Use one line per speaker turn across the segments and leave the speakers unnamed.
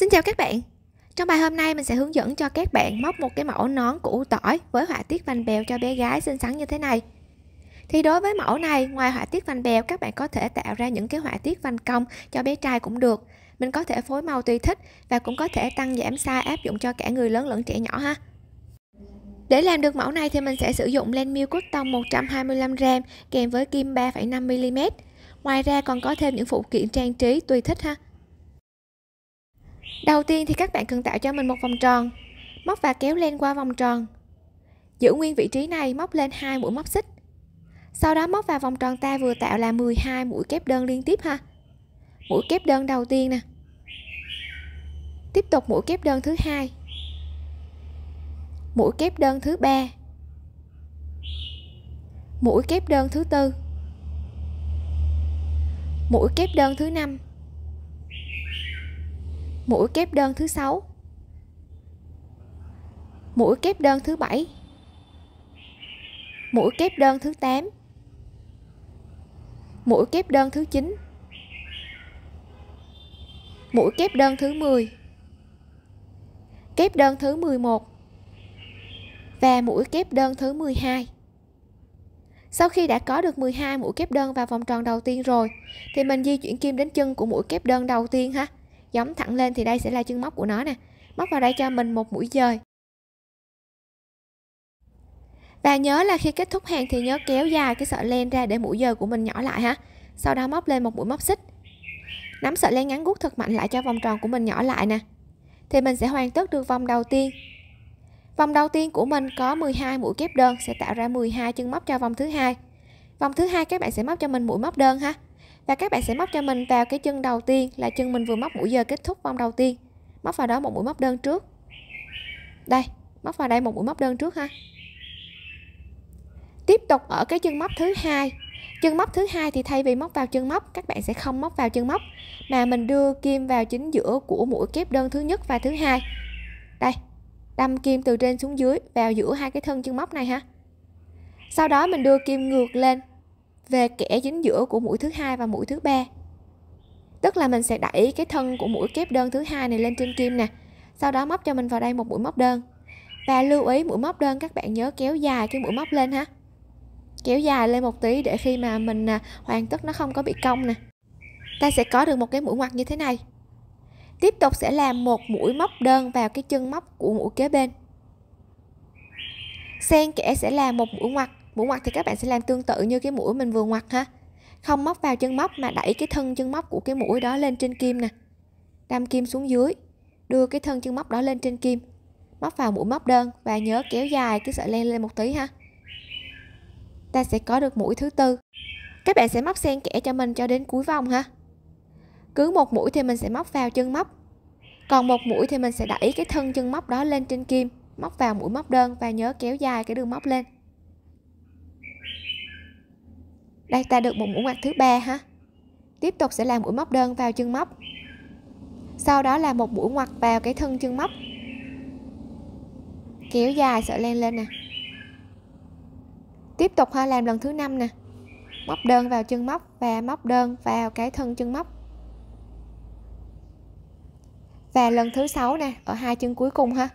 Xin chào các bạn Trong bài hôm nay mình sẽ hướng dẫn cho các bạn móc một cái mẫu nón củ tỏi với họa tiết vành bèo cho bé gái xinh xắn như thế này Thì đối với mẫu này ngoài họa tiết vành bèo các bạn có thể tạo ra những cái họa tiết vành cong cho bé trai cũng được Mình có thể phối màu tùy thích và cũng có thể tăng giảm size áp dụng cho cả người lớn lẫn trẻ nhỏ ha để làm được mẫu này thì mình sẽ sử dụng len miêu cốt tông 125g kèm với kim 3,5mm. Ngoài ra còn có thêm những phụ kiện trang trí tùy thích ha. Đầu tiên thì các bạn cần tạo cho mình một vòng tròn, móc và kéo len qua vòng tròn. Giữ nguyên vị trí này, móc lên hai mũi móc xích. Sau đó móc vào vòng tròn ta vừa tạo là 12 mũi kép đơn liên tiếp ha. Mũi kép đơn đầu tiên nè. Tiếp tục mũi kép đơn thứ hai. Mũi kép đơn thứ ba. Mũi kép đơn thứ tư. Mũi kép đơn thứ năm mũi kép đơn thứ sáu mũi kép đơn thứ bảy mũi kép đơn thứ 8 mũi kép đơn thứ 9 mũi kép đơn thứ 10 kép đơn thứ 11 và mũi kép đơn thứ 12 sau khi đã có được 12 mũi kép đơn vào vòng tròn đầu tiên rồi thì mình di chuyển kim đến chân của mũi kép đơn đầu tiên ha giống thẳng lên thì đây sẽ là chân móc của nó nè móc vào đây cho mình một mũi dời và nhớ là khi kết thúc hàng thì nhớ kéo dài cái sợi len ra để mũi dời của mình nhỏ lại ha sau đó móc lên một mũi móc xích nắm sợi len ngắn gút thật mạnh lại cho vòng tròn của mình nhỏ lại nè thì mình sẽ hoàn tất được vòng đầu tiên vòng đầu tiên của mình có 12 mũi kép đơn sẽ tạo ra 12 chân móc cho vòng thứ hai vòng thứ hai các bạn sẽ móc cho mình mũi móc đơn ha và các bạn sẽ móc cho mình vào cái chân đầu tiên là chân mình vừa móc mũi giờ kết thúc vòng đầu tiên móc vào đó một mũi móc đơn trước đây móc vào đây một mũi móc đơn trước ha tiếp tục ở cái chân móc thứ hai chân móc thứ hai thì thay vì móc vào chân móc các bạn sẽ không móc vào chân móc mà mình đưa kim vào chính giữa của mũi kép đơn thứ nhất và thứ hai đây đâm kim từ trên xuống dưới vào giữa hai cái thân chân móc này ha sau đó mình đưa kim ngược lên về kẽ dính giữa của mũi thứ hai và mũi thứ ba tức là mình sẽ đẩy cái thân của mũi kép đơn thứ hai này lên trên kim nè sau đó móc cho mình vào đây một mũi móc đơn và lưu ý mũi móc đơn các bạn nhớ kéo dài cái mũi móc lên ha kéo dài lên một tí để khi mà mình à, hoàn tất nó không có bị cong nè ta sẽ có được một cái mũi ngoặt như thế này tiếp tục sẽ làm một mũi móc đơn vào cái chân móc của mũi kế bên xen kẽ sẽ là một mũi ngoặt mũi ngoặt thì các bạn sẽ làm tương tự như cái mũi mình vừa ngoặt ha không móc vào chân móc mà đẩy cái thân chân móc của cái mũi đó lên trên kim nè đâm kim xuống dưới đưa cái thân chân móc đó lên trên kim móc vào mũi móc đơn và nhớ kéo dài cái sợi len lên một tí ha ta sẽ có được mũi thứ tư các bạn sẽ móc xen kẽ cho mình cho đến cuối vòng ha cứ một mũi thì mình sẽ móc vào chân móc còn một mũi thì mình sẽ đẩy cái thân chân móc đó lên trên kim móc vào mũi móc đơn và nhớ kéo dài cái đường móc lên đây ta được một mũi ngoặt thứ ba ha tiếp tục sẽ làm mũi móc đơn vào chân móc sau đó là một mũi ngoặt vào cái thân chân móc kéo dài sợi len lên nè tiếp tục ha làm lần thứ năm nè móc đơn vào chân móc và móc đơn vào cái thân chân móc và lần thứ sáu nè ở hai chân cuối cùng ha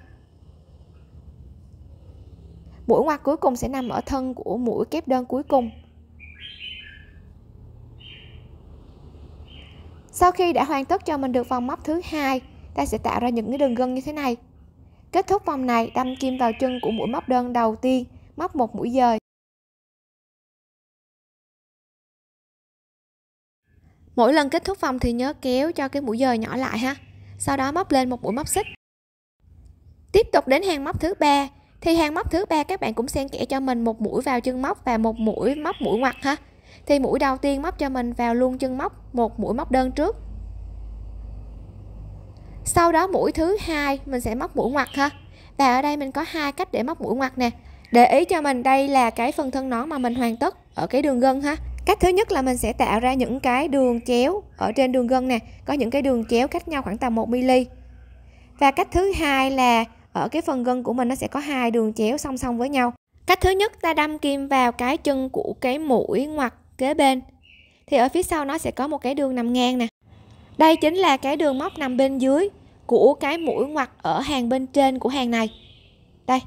mũi ngoặt cuối cùng sẽ nằm ở thân của mũi kép đơn cuối cùng Sau khi đã hoàn tất cho mình được vòng móc thứ hai, ta sẽ tạo ra những cái đường gân như thế này. Kết thúc vòng này, đâm kim vào chân của mũi móc đơn đầu tiên, móc một mũi dời. Mỗi lần kết thúc vòng thì nhớ kéo cho cái mũi dời nhỏ lại ha. Sau đó móc lên một mũi móc xích. Tiếp tục đến hàng móc thứ ba thì hàng móc thứ ba các bạn cũng xen kẽ cho mình một mũi vào chân móc và một mũi móc mũi ngoặt ha thì mũi đầu tiên móc cho mình vào luôn chân móc một mũi móc đơn trước sau đó mũi thứ hai mình sẽ móc mũi ngoặt ha và ở đây mình có hai cách để móc mũi ngoặt nè để ý cho mình đây là cái phần thân nón mà mình hoàn tất ở cái đường gân ha cách thứ nhất là mình sẽ tạo ra những cái đường chéo ở trên đường gân nè có những cái đường chéo cách nhau khoảng tầm 1 mm và cách thứ hai là ở cái phần gân của mình nó sẽ có hai đường chéo song song với nhau cách thứ nhất ta đâm kim vào cái chân của cái mũi ngoặt kế bên thì ở phía sau nó sẽ có một cái đường nằm ngang nè đây chính là cái đường móc nằm bên dưới của cái mũi ngoặt ở hàng bên trên của hàng này đây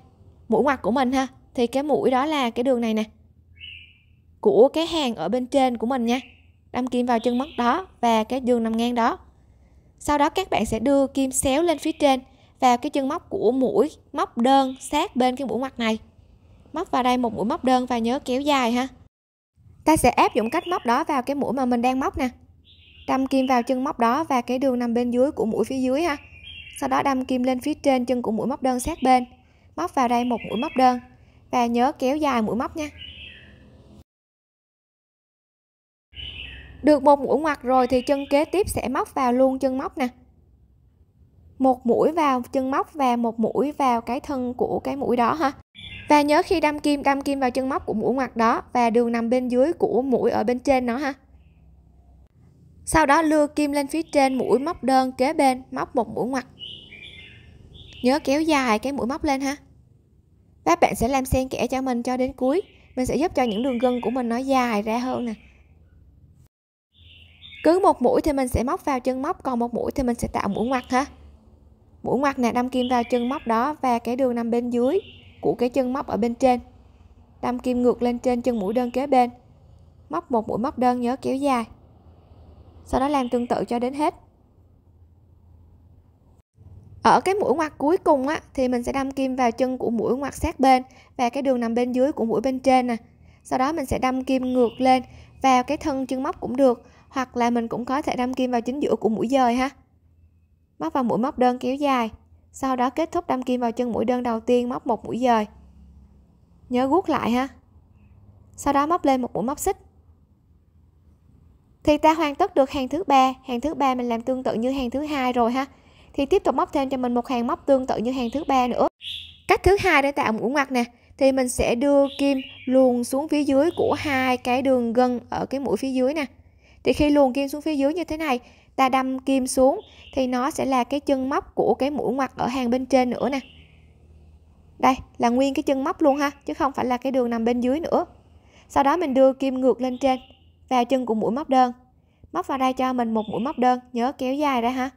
mũi ngoặt của mình ha thì cái mũi đó là cái đường này nè của cái hàng ở bên trên của mình nha đâm kim vào chân móc đó và cái đường nằm ngang đó sau đó các bạn sẽ đưa kim xéo lên phía trên vào cái chân móc của mũi móc đơn sát bên cái mũi ngoặt này móc vào đây một mũi móc đơn và nhớ kéo dài ha ta sẽ áp dụng cách móc đó vào cái mũi mà mình đang móc nè đâm kim vào chân móc đó và cái đường nằm bên dưới của mũi phía dưới ha sau đó đâm kim lên phía trên chân của mũi móc đơn sát bên móc vào đây một mũi móc đơn và nhớ kéo dài mũi móc nha
được một mũi ngoặt rồi
thì chân kế tiếp sẽ móc vào luôn chân móc nè một mũi vào chân móc và một mũi vào cái thân của cái mũi đó ha và nhớ khi đâm kim đâm kim vào chân móc của mũi ngoặt đó và đường nằm bên dưới của mũi ở bên trên nó ha sau đó lưa kim lên phía trên mũi móc đơn kế bên móc một mũi ngoặt nhớ kéo dài cái mũi móc lên ha các bạn sẽ làm xen kẽ cho mình cho đến cuối mình sẽ giúp cho những đường gân của mình nó dài ra hơn nè cứ một mũi thì mình sẽ móc vào chân móc còn một mũi thì mình sẽ tạo mũi ngoặt ha mũi ngoặt nè đâm kim vào chân móc đó và cái đường nằm bên dưới của cái chân móc ở bên trên đâm kim ngược lên trên chân mũi đơn kế bên móc một mũi móc đơn nhớ kéo dài sau đó làm tương tự cho đến hết ở cái mũi ngoặt cuối cùng á thì mình sẽ đâm kim vào chân của mũi ngoặt sát bên và cái đường nằm bên dưới của mũi bên trên nè sau đó mình sẽ đâm kim ngược lên vào cái thân chân móc cũng được hoặc là mình cũng có thể đâm kim vào chính giữa của mũi dời ha móc vào mũi móc đơn kéo dài sau đó kết thúc đâm kim vào chân mũi đơn đầu tiên móc một mũi dời nhớ guốc lại ha sau đó móc lên một mũi móc xích thì ta hoàn tất được hàng thứ ba hàng thứ ba mình làm tương tự như hàng thứ hai rồi ha thì tiếp tục móc thêm cho mình một hàng móc tương tự như hàng thứ ba nữa cách thứ hai để tạo mũi ngoặt nè thì mình sẽ đưa kim luồn xuống phía dưới của hai cái đường gân ở cái mũi phía dưới nè thì khi luồn kim xuống phía dưới như thế này ta đâm kim xuống thì nó sẽ là cái chân móc của cái mũi ngoặt ở hàng bên trên nữa nè đây là nguyên cái chân móc luôn ha chứ không phải là cái đường nằm bên dưới nữa sau đó mình đưa kim ngược lên trên vào chân của mũi móc đơn móc vào đây cho mình một mũi móc đơn nhớ kéo dài ra ha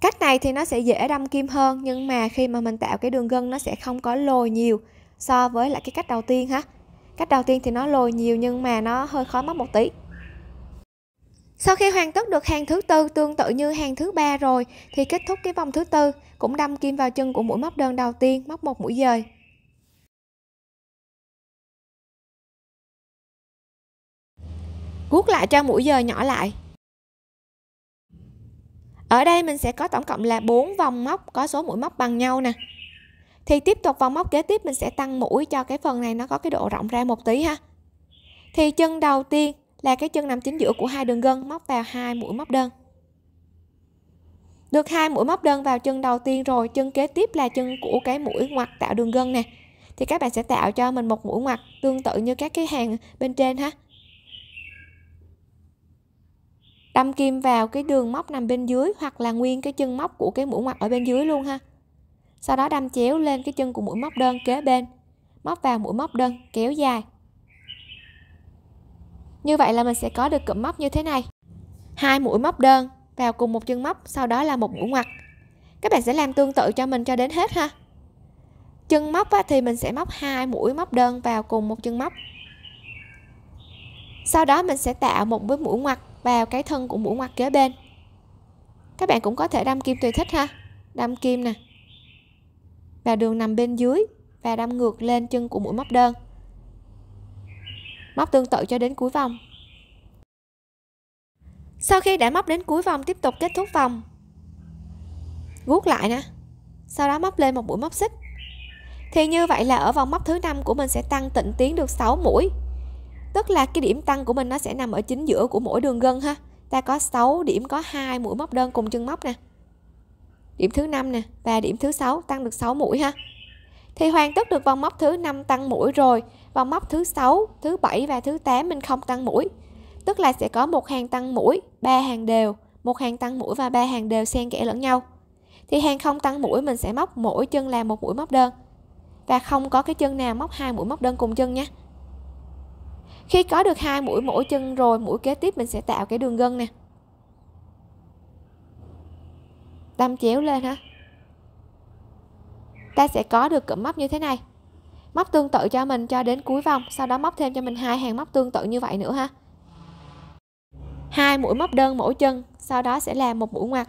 cách này thì nó sẽ dễ đâm kim hơn nhưng mà khi mà mình tạo cái đường gân nó sẽ không có lồi nhiều so với lại cái cách đầu tiên ha cách đầu tiên thì nó lồi nhiều nhưng mà nó hơi khó móc một tí sau khi hoàn tất được hàng thứ tư tương tự như hàng thứ ba rồi thì kết thúc cái vòng thứ tư cũng đâm kim vào chân của mũi móc đơn đầu tiên móc một mũi dời.
Guốc lại cho mũi dời nhỏ lại.
Ở đây mình sẽ có tổng cộng là 4 vòng móc có số mũi móc bằng nhau nè. Thì tiếp tục vòng móc kế tiếp mình sẽ tăng mũi cho cái phần này nó có cái độ rộng ra một tí ha. Thì chân đầu tiên là cái chân nằm chính giữa của hai đường gân móc vào hai mũi móc đơn được hai mũi móc đơn vào chân đầu tiên rồi chân kế tiếp là chân của cái mũi ngoặt tạo đường gân nè thì các bạn sẽ tạo cho mình một mũi ngoặt tương tự như các cái hàng bên trên ha đâm kim vào cái đường móc nằm bên dưới hoặc là nguyên cái chân móc của cái mũi ngoặt ở bên dưới luôn ha sau đó đâm chéo lên cái chân của mũi móc đơn kế bên móc vào mũi móc đơn kéo dài như vậy là mình sẽ có được cụm móc như thế này hai mũi móc đơn vào cùng một chân móc sau đó là một mũi ngoặt các bạn sẽ làm tương tự cho mình cho đến hết ha chân móc thì mình sẽ móc hai mũi móc đơn vào cùng một chân móc sau đó mình sẽ tạo một cái mũi ngoặt vào cái thân của mũi ngoặt kế bên các bạn cũng có thể đâm kim tùy thích ha đâm kim nè vào đường nằm bên dưới và đâm ngược lên chân của mũi móc đơn móc tương tự cho đến cuối vòng sau khi đã móc đến cuối vòng tiếp tục kết thúc vòng vuốt lại nè sau đó móc lên một mũi móc xích thì như vậy là ở vòng móc thứ năm của mình sẽ tăng tịnh tiến được 6 mũi tức là cái điểm tăng của mình nó sẽ nằm ở chính giữa của mỗi đường gân ha ta có 6 điểm có hai mũi móc đơn cùng chân móc nè điểm thứ năm nè và điểm thứ sáu tăng được 6 mũi ha thì hoàn tất được vòng móc thứ năm tăng mũi rồi vào móc thứ 6, thứ 7 và thứ 8 mình không tăng mũi. Tức là sẽ có một hàng tăng mũi, ba hàng đều, một hàng tăng mũi và ba hàng đều xen kẽ lẫn nhau. Thì hàng không tăng mũi mình sẽ móc mỗi chân là một mũi móc đơn. Và không có cái chân nào móc hai mũi móc đơn cùng chân nha. Khi có được hai mũi mỗi chân rồi, mũi kế tiếp mình sẽ tạo cái đường gân nè. Đâm chéo lên ha. Ta sẽ có được cụm móc như thế này móc tương tự cho mình cho đến cuối vòng sau đó móc thêm cho mình hai hàng móc tương tự như vậy nữa ha hai mũi móc đơn mỗi chân sau đó sẽ làm một mũi ngoặt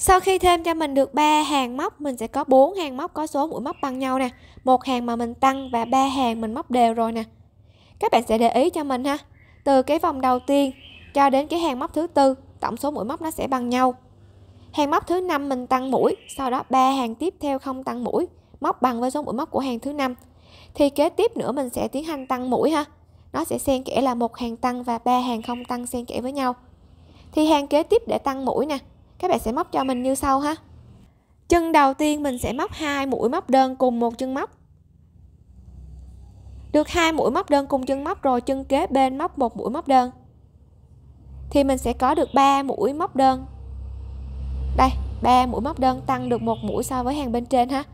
sau khi thêm cho mình được ba hàng móc mình sẽ có bốn hàng móc có số mũi móc bằng nhau nè một hàng mà mình tăng và ba hàng mình móc đều rồi nè các bạn sẽ để ý cho mình ha từ cái vòng đầu tiên cho đến cái hàng móc thứ tư tổng số mũi móc nó sẽ bằng nhau hàng móc thứ năm mình tăng mũi sau đó ba hàng tiếp theo không tăng mũi móc bằng với số mũi móc của hàng thứ năm thì kế tiếp nữa mình sẽ tiến hành tăng mũi ha nó sẽ xen kẽ là một hàng tăng và ba hàng không tăng xen kẽ với nhau thì hàng kế tiếp để tăng mũi nè các bạn sẽ móc cho mình như sau ha chân đầu tiên mình sẽ móc hai mũi móc đơn cùng một chân móc được hai mũi móc đơn cùng chân móc rồi chân kế bên móc một mũi móc đơn thì mình sẽ có được 3 mũi móc đơn đây 3 mũi móc đơn tăng được một mũi so với hàng bên trên ha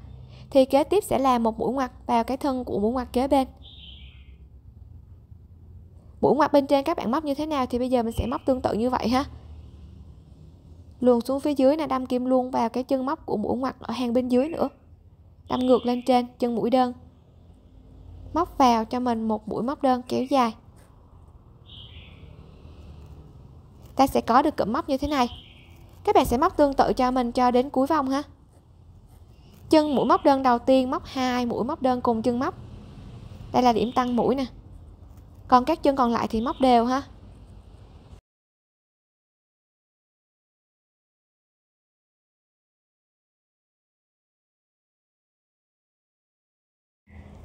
thì kế tiếp sẽ là một mũi ngoặt vào cái thân của mũi ngoặt kế bên mũi ngoặt bên trên các bạn móc như thế nào thì bây giờ mình sẽ móc tương tự như vậy ha luồn xuống phía dưới là đâm kim luôn vào cái chân móc của mũi ngoặt ở hàng bên dưới nữa đâm ngược lên trên chân mũi đơn móc vào cho mình một mũi móc đơn kéo dài ta sẽ có được cụm móc như thế này các bạn sẽ móc tương tự cho mình cho đến cuối vòng ha chân mũi móc đơn đầu tiên móc hai mũi móc đơn cùng chân móc đây là điểm tăng mũi nè còn các chân còn lại thì móc đều ha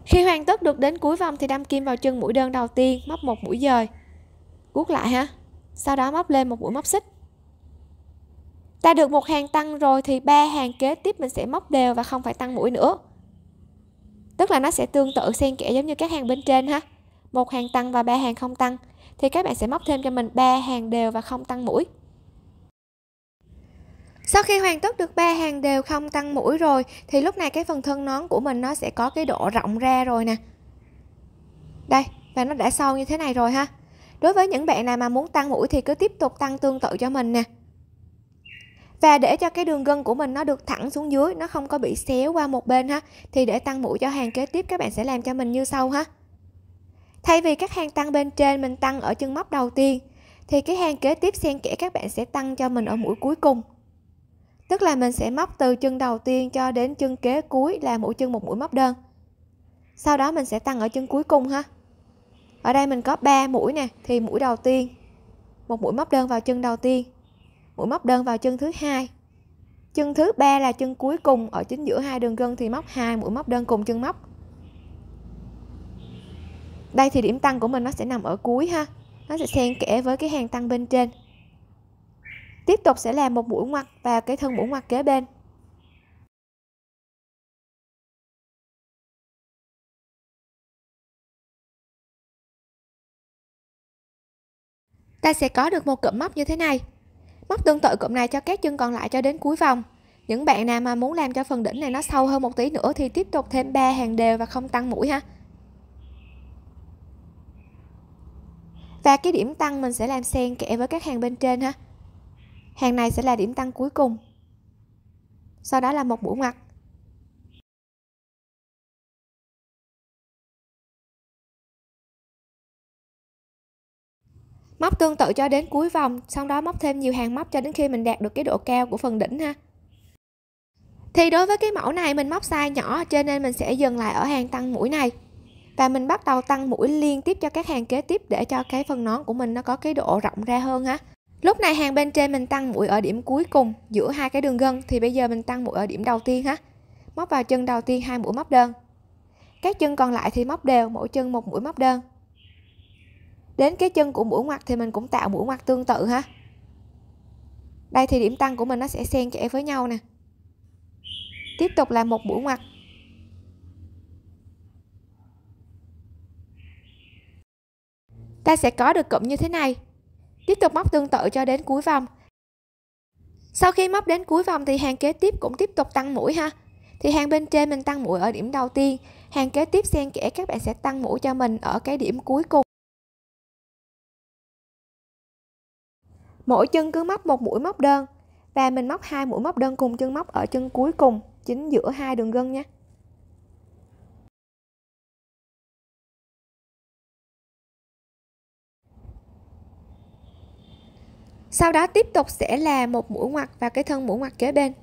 Khi hoàn tất được đến cuối vòng thì đâm kim vào chân mũi đơn đầu tiên, móc một mũi dời. Guốc lại ha. Sau đó móc lên một mũi móc xích. Ta được một hàng tăng rồi thì ba hàng kế tiếp mình sẽ móc đều và không phải tăng mũi nữa. Tức là nó sẽ tương tự xen kẽ giống như các hàng bên trên ha. Một hàng tăng và ba hàng không tăng thì các bạn sẽ móc thêm cho mình ba hàng đều và không tăng mũi. Sau khi hoàn tất được ba hàng đều không tăng mũi rồi thì lúc này cái phần thân nón của mình nó sẽ có cái độ rộng ra rồi nè. Đây, và nó đã sâu như thế này rồi ha. Đối với những bạn nào mà muốn tăng mũi thì cứ tiếp tục tăng tương tự cho mình nè. Và để cho cái đường gân của mình nó được thẳng xuống dưới, nó không có bị xéo qua một bên ha, thì để tăng mũi cho hàng kế tiếp các bạn sẽ làm cho mình như sau ha. Thay vì các hàng tăng bên trên mình tăng ở chân móc đầu tiên thì cái hàng kế tiếp xen kẽ các bạn sẽ tăng cho mình ở mũi cuối cùng tức là mình sẽ móc từ chân đầu tiên cho đến chân kế cuối là mỗi chân một mũi móc đơn sau đó mình sẽ tăng ở chân cuối cùng ha ở đây mình có 3 mũi nè thì mũi đầu tiên một mũi móc đơn vào chân đầu tiên mũi móc đơn vào chân thứ hai chân thứ ba là chân cuối cùng ở chính giữa hai đường gân thì móc hai mũi móc đơn cùng chân móc đây thì điểm tăng của mình nó sẽ nằm ở cuối ha nó sẽ xen kẽ với cái hàng tăng bên trên tiếp tục sẽ làm một mũi ngoặt vào cái thân mũi ngoặt kế bên
ta sẽ có được một cụm móc như thế này móc
tương tự cụm này cho các chân còn lại cho đến cuối vòng những bạn nào mà muốn làm cho phần đỉnh này nó sâu hơn một tí nữa thì tiếp tục thêm 3 hàng đều và không tăng mũi ha và cái điểm tăng mình sẽ làm xen kẽ với các hàng bên trên ha hàng này sẽ là điểm tăng cuối cùng sau đó là một mũi ngoặt
móc tương tự cho đến cuối vòng sau đó móc thêm nhiều hàng móc cho
đến khi mình đạt được cái độ cao của phần đỉnh ha thì đối với cái mẫu này mình móc size nhỏ cho nên mình sẽ dừng lại ở hàng tăng mũi này và mình bắt đầu tăng mũi liên tiếp cho các hàng kế tiếp để cho cái phần nón của mình nó có cái độ rộng ra hơn ha lúc này hàng bên trên mình tăng mũi ở điểm cuối cùng giữa hai cái đường gân thì bây giờ mình tăng mũi ở điểm đầu tiên ha móc vào chân đầu tiên hai mũi móc đơn các chân còn lại thì móc đều mỗi chân một mũi móc đơn đến cái chân của mũi ngoặt thì mình cũng tạo mũi ngoặt tương tự ha đây thì điểm tăng của mình nó sẽ xen kẽ với nhau nè tiếp tục là một mũi ngoặt ta sẽ có được cụm như thế này tiếp tục móc tương tự cho đến cuối vòng sau khi móc đến cuối vòng thì hàng kế tiếp cũng tiếp tục tăng mũi ha thì hàng bên trên mình tăng mũi ở điểm đầu tiên hàng kế tiếp xen kẽ các bạn sẽ tăng mũi cho mình ở cái điểm cuối cùng
mỗi chân cứ móc một mũi móc đơn và mình móc hai mũi móc đơn cùng chân móc ở chân cuối cùng chính giữa hai đường gân nhé sau đó tiếp tục sẽ là một mũi ngoặt và cái thân mũi ngoặt kế bên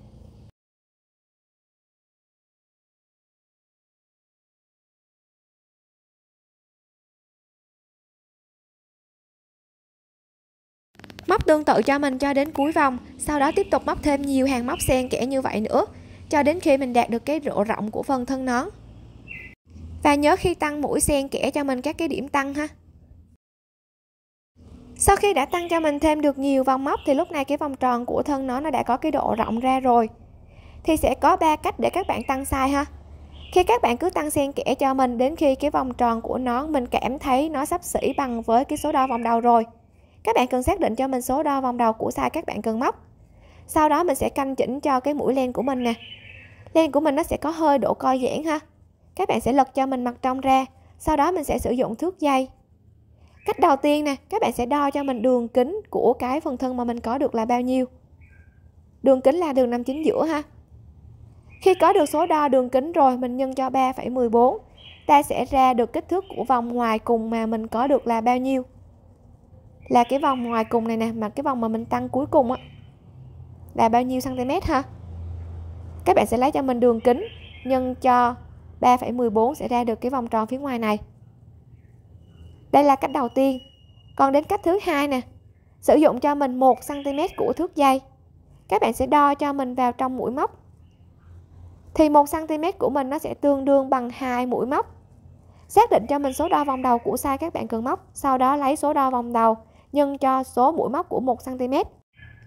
móc tương tự cho mình cho đến cuối
vòng sau đó tiếp tục móc thêm nhiều hàng móc xen kẽ như vậy nữa cho đến khi mình đạt được cái độ rộng của phần thân nón và nhớ khi tăng mũi xen kẽ cho mình các cái điểm tăng ha sau khi đã tăng cho mình thêm được nhiều vòng móc thì lúc này cái vòng tròn của thân nó nó đã có cái độ rộng ra rồi thì sẽ có ba cách để các bạn tăng size ha khi các bạn cứ tăng xen kẽ cho mình đến khi cái vòng tròn của nó mình cảm thấy nó sắp xỉ bằng với cái số đo vòng đầu rồi các bạn cần xác định cho mình số đo vòng đầu của size các bạn cần móc sau đó mình sẽ canh chỉnh cho cái mũi len của mình nè len của mình nó sẽ có hơi độ co giãn ha các bạn sẽ lật cho mình mặt trong ra sau đó mình sẽ sử dụng thước dây cách đầu tiên nè các bạn sẽ đo cho mình đường kính của cái phần thân mà mình có được là bao nhiêu đường kính là đường 59 giữa ha khi có được số đo đường kính rồi mình nhân cho 3,14 ta sẽ ra được kích thước của vòng ngoài cùng mà mình có được là bao nhiêu là cái vòng ngoài cùng này nè mà cái vòng mà mình tăng cuối cùng á là bao nhiêu cm ha các bạn sẽ lấy cho mình đường kính nhân cho 3,14 sẽ ra được cái vòng tròn phía ngoài này đây là cách đầu tiên còn đến cách thứ hai nè sử dụng cho mình 1 cm của thước dây các bạn sẽ đo cho mình vào trong mũi móc thì 1 cm của mình nó sẽ tương đương bằng hai mũi móc xác định cho mình số đo vòng đầu của size các bạn cần móc sau đó lấy số đo vòng đầu nhân cho số mũi móc của 1 cm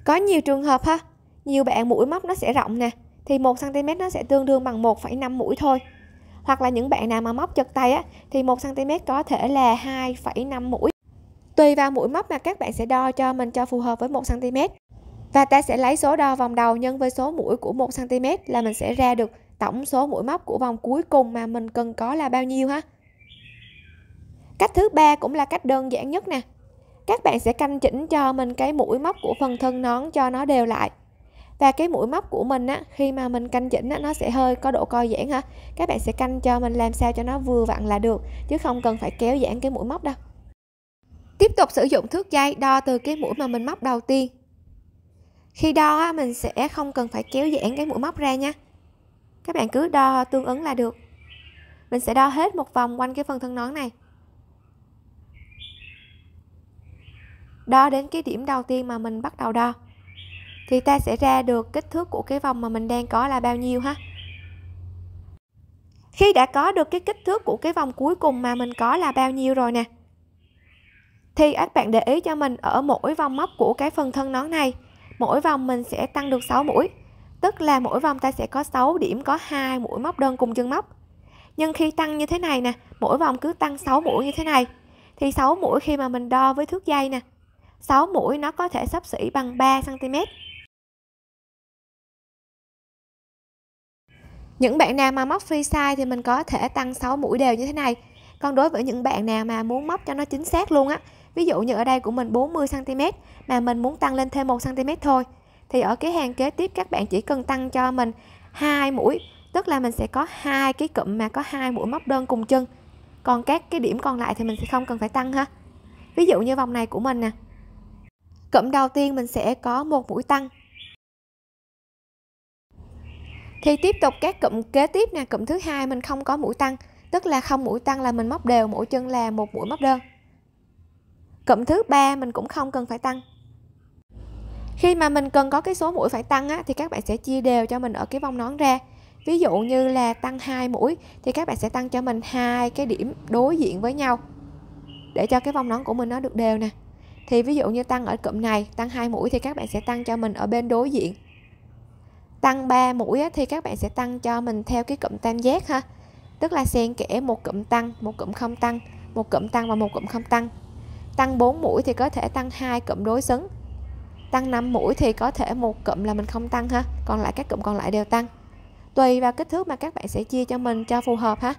có nhiều trường hợp ha nhiều bạn mũi móc nó sẽ rộng nè thì 1 cm nó sẽ tương đương bằng 1,5 mũi thôi hoặc là những bạn nào mà móc chật tay á thì 1 cm có thể là 2,5 mũi tùy vào mũi móc mà các bạn sẽ đo cho mình cho phù hợp với 1 cm và ta sẽ lấy số đo vòng đầu nhân với số mũi của 1 cm là mình sẽ ra được tổng số mũi móc của vòng cuối cùng mà mình cần có là bao nhiêu ha cách thứ ba cũng là cách đơn giản nhất nè các bạn sẽ canh chỉnh cho mình cái mũi móc của phần thân nón cho nó đều lại và cái mũi móc của mình á khi mà mình canh chỉnh á nó sẽ hơi có độ co giãn ha các bạn sẽ canh cho mình làm sao cho nó vừa vặn là được chứ không cần phải kéo giãn cái mũi móc đâu tiếp tục sử dụng thước dây đo từ cái mũi mà mình móc đầu tiên khi đo á, mình sẽ không cần phải kéo giãn cái mũi móc ra nha các bạn cứ đo tương ứng là được mình sẽ đo hết một vòng quanh cái phần thân nón này đo đến cái điểm đầu tiên mà mình bắt đầu đo thì ta sẽ ra được kích thước của cái vòng mà mình đang có là bao nhiêu ha khi đã có được cái kích thước của cái vòng cuối cùng mà mình có là bao nhiêu rồi nè thì các bạn để ý cho mình ở mỗi vòng móc của cái phần thân nón này mỗi vòng mình sẽ tăng được 6 mũi tức là mỗi vòng ta sẽ có 6 điểm có hai mũi móc đơn cùng chân móc nhưng khi tăng như thế này nè mỗi vòng cứ tăng 6 mũi như thế này thì 6 mũi khi mà mình đo với thước dây nè 6 mũi nó có thể sắp xỉ bằng 3 cm
những bạn nào mà
móc free size thì mình có thể tăng 6 mũi đều như thế này còn đối với những bạn nào mà muốn móc cho nó chính xác luôn á ví dụ như ở đây của mình 40 cm mà mình muốn tăng lên thêm 1 cm thôi thì ở cái hàng kế tiếp các bạn chỉ cần tăng cho mình hai mũi tức là mình sẽ có hai cái cụm mà có hai mũi móc đơn cùng chân còn các cái điểm còn lại thì mình sẽ không cần phải tăng ha ví dụ như vòng này của mình nè cụm đầu tiên mình sẽ có một mũi tăng thì tiếp tục các cụm kế tiếp nè cụm thứ hai mình không có mũi tăng tức là không mũi tăng là mình móc đều mỗi chân là một mũi móc đơn cụm thứ ba mình cũng không cần phải tăng khi mà mình cần có cái số mũi phải tăng á, thì các bạn sẽ chia đều cho mình ở cái vòng nón ra ví dụ như là tăng hai mũi thì các bạn sẽ tăng cho mình hai cái điểm đối diện với nhau để cho cái vòng nón của mình nó được đều nè thì ví dụ như tăng ở cụm này tăng hai mũi thì các bạn sẽ tăng cho mình ở bên đối diện tăng 3 mũi thì các bạn sẽ tăng cho mình theo cái cụm tam giác ha tức là xen kẽ một cụm tăng một cụm không tăng một cụm tăng và một cụm không tăng tăng 4 mũi thì có thể tăng hai cụm đối xứng tăng 5 mũi thì có thể một cụm là mình không tăng ha còn lại các cụm còn lại đều tăng tùy vào kích thước mà các bạn sẽ chia cho mình cho phù hợp ha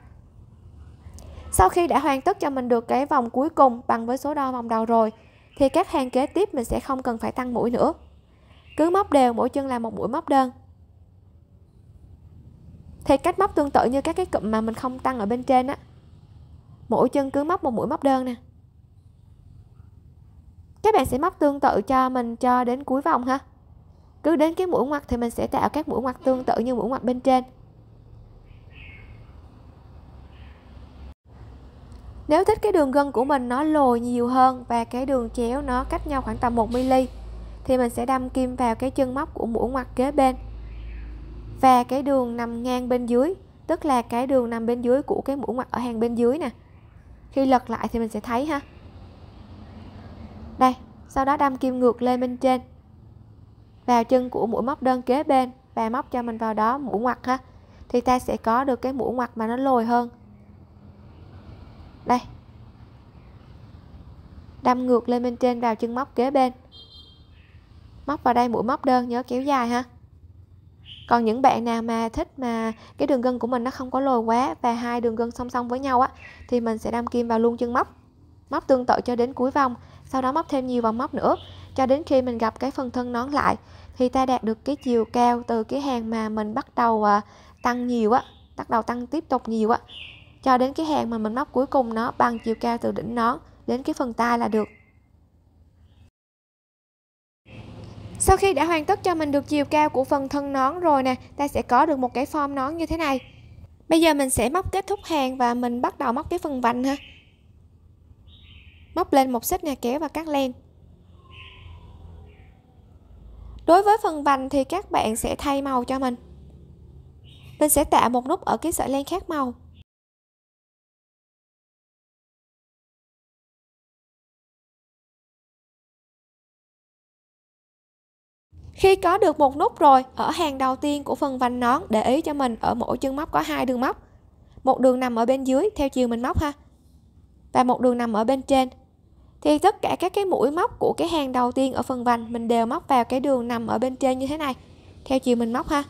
sau khi đã hoàn tất cho mình được cái vòng cuối cùng bằng với số đo vòng đầu rồi thì các hàng kế tiếp mình sẽ không cần phải tăng mũi nữa cứ móc đều mỗi chân là một mũi móc đơn thì cách móc tương tự như các cái cụm mà mình không tăng ở bên trên á mỗi chân cứ móc một mũi móc đơn nè các bạn sẽ móc tương tự cho mình cho đến cuối vòng ha cứ đến cái mũi ngoặt thì mình sẽ tạo các mũi ngoặt tương tự như mũi ngoặt bên trên nếu thích cái đường gân của mình nó lồi nhiều hơn và cái đường chéo nó cách nhau khoảng tầm 1 mm thì mình sẽ đâm kim vào cái chân móc của mũi ngoặt kế bên và cái đường nằm ngang bên dưới tức là cái đường nằm bên dưới của cái mũi ngoặt ở hàng bên dưới nè khi lật lại thì mình sẽ thấy ha đây sau đó đâm kim ngược lên bên trên vào chân của mũi móc đơn kế bên và móc cho mình vào đó mũi ngoặt ha thì ta sẽ có được cái mũi ngoặt mà nó lồi hơn đây đâm ngược lên bên trên vào chân móc kế bên móc vào đây mũi móc đơn nhớ kéo dài ha còn những bạn nào mà thích mà cái đường gân của mình nó không có lồi quá và hai đường gân song song với nhau á thì mình sẽ đâm kim vào luôn chân móc móc tương tự cho đến cuối vòng sau đó móc thêm nhiều vòng móc nữa cho đến khi mình gặp cái phần thân nón lại thì ta đạt được cái chiều cao từ cái hàng mà mình bắt đầu à, tăng nhiều á bắt đầu tăng tiếp tục nhiều á cho đến cái hàng mà mình móc cuối cùng nó bằng chiều cao từ đỉnh nón đến cái phần tai là được Sau khi đã hoàn tất cho mình được chiều cao của phần thân nón rồi nè, ta sẽ có được một cái form nón như thế này. Bây giờ mình sẽ móc kết thúc hàng và mình bắt đầu móc cái phần vành ha. Móc lên một xích nè, kéo và cắt len. Đối với phần vành thì các bạn sẽ thay màu cho mình. Mình sẽ tạo một nút ở cái
sợi len khác màu.
khi có được một nút rồi ở hàng đầu tiên của phần vành nón để ý cho mình ở mỗi chân móc có hai đường móc một đường nằm ở bên dưới theo chiều mình móc ha và một đường nằm ở bên trên thì tất cả các cái mũi móc của cái hàng đầu tiên ở phần vành mình đều móc vào cái đường nằm ở bên trên như thế này theo chiều mình móc ha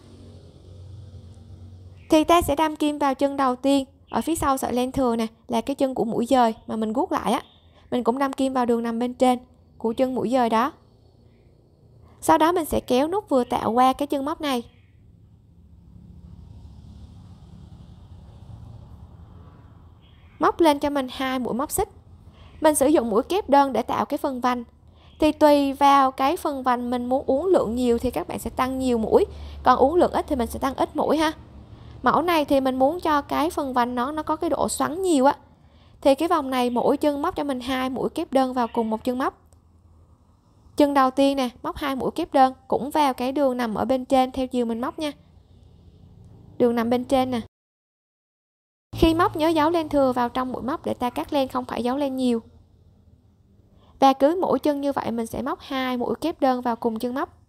thì ta sẽ đâm kim vào chân đầu tiên ở phía sau sợi len thừa nè là cái chân của mũi dời mà mình guốc lại á mình cũng đâm kim vào đường nằm bên trên của chân mũi dời đó sau đó mình sẽ kéo nút vừa tạo qua cái chân móc này móc lên cho mình hai mũi móc xích mình sử dụng mũi kép đơn để tạo cái phần vành thì tùy vào cái phần vành mình muốn uống lượng nhiều thì các bạn sẽ tăng nhiều mũi còn uống lượng ít thì mình sẽ tăng ít mũi ha mẫu này thì mình muốn cho cái phần vành nó nó có cái độ xoắn nhiều á thì cái vòng này mỗi chân móc cho mình hai mũi kép đơn vào cùng một chân móc chân đầu tiên nè móc hai mũi kép đơn cũng vào cái đường nằm ở bên trên theo chiều mình móc nha đường nằm bên trên nè khi móc nhớ giấu len thừa vào trong mũi móc để ta cắt len không phải giấu len nhiều và cứ mỗi chân như vậy mình sẽ móc hai mũi kép đơn vào cùng chân móc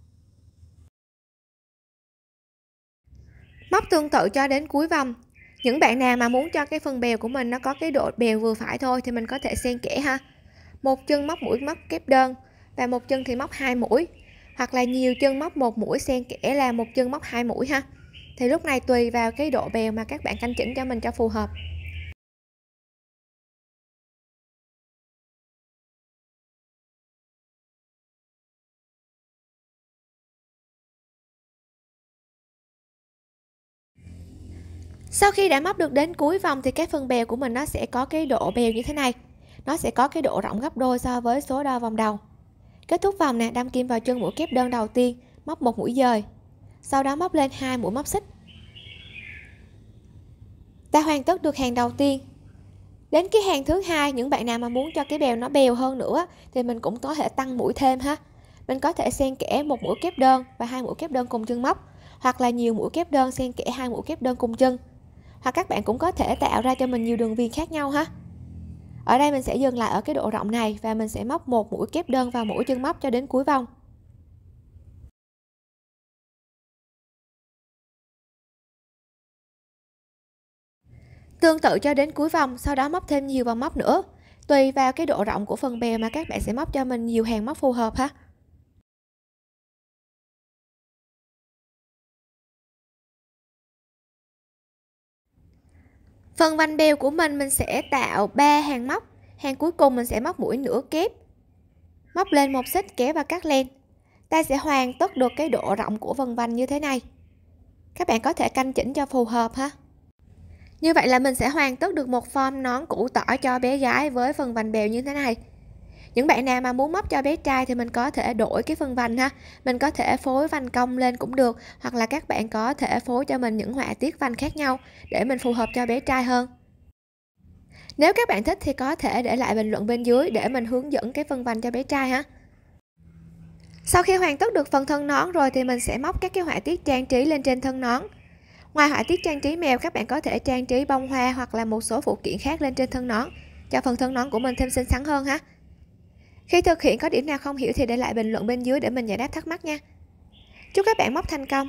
móc tương tự cho đến cuối vòng
những bạn nào mà muốn cho cái phần bèo của mình nó có cái độ bèo vừa phải thôi thì mình có thể xen kẽ ha một chân móc mũi móc kép đơn và một chân thì móc hai mũi hoặc là nhiều chân móc một mũi xen kẽ là một chân móc hai mũi ha thì lúc này tùy vào cái độ bèo mà các
bạn canh chỉnh cho mình cho phù hợp Sau
khi đã móc được đến cuối vòng thì cái phần bèo của mình nó sẽ có cái độ bèo như thế này. Nó sẽ có cái độ rộng gấp đôi so với số đo vòng đầu. Kết thúc vòng nè, đâm kim vào chân mũi kép đơn đầu tiên, móc một mũi dời. Sau đó móc lên hai mũi móc xích. Ta hoàn tất được hàng đầu tiên. Đến cái hàng thứ hai, những bạn nào mà muốn cho cái bèo nó bèo hơn nữa thì mình cũng có thể tăng mũi thêm ha. Mình có thể xen kẽ một mũi kép đơn và hai mũi kép đơn cùng chân móc, hoặc là nhiều mũi kép đơn xen kẽ hai mũi kép đơn cùng chân. Hoặc các bạn cũng có thể tạo ra cho mình nhiều đường viền khác nhau ha ở đây mình sẽ dừng lại ở cái độ rộng này và mình sẽ móc một mũi kép đơn vào mũi chân móc cho đến cuối vòng
tương tự cho đến cuối vòng sau đó móc thêm nhiều vòng móc nữa tùy vào cái độ rộng của phần bèo mà các bạn sẽ móc cho mình nhiều hàng móc phù hợp ha
phần vành bèo của mình mình sẽ tạo ba hàng móc hàng cuối cùng mình sẽ móc mũi nửa kép móc lên một xích kéo và cắt len ta sẽ hoàn tất được cái độ rộng của vân vành như thế này các bạn có thể canh chỉnh cho phù hợp ha như vậy là mình sẽ hoàn tất được một form nón củ tỏi cho bé gái với phần vành bèo như thế này những bạn nào mà muốn móc cho bé trai thì mình có thể đổi cái phần vành ha mình có thể phối vành cong lên cũng được hoặc là các bạn có thể phối cho mình những họa tiết vành khác nhau để mình phù hợp cho bé trai hơn nếu các bạn thích thì có thể để lại bình luận bên dưới để mình hướng dẫn cái phần vành cho bé trai ha sau khi hoàn tất được phần thân nón rồi thì mình sẽ móc các cái họa tiết trang trí lên trên thân nón ngoài họa tiết trang trí mèo các bạn có thể trang trí bông hoa hoặc là một số phụ kiện khác lên trên thân nón cho phần thân nón của mình thêm xinh xắn hơn ha khi thực hiện có điểm nào không hiểu thì để lại bình luận bên dưới để mình giải đáp thắc mắc nha.
Chúc các bạn móc thành công!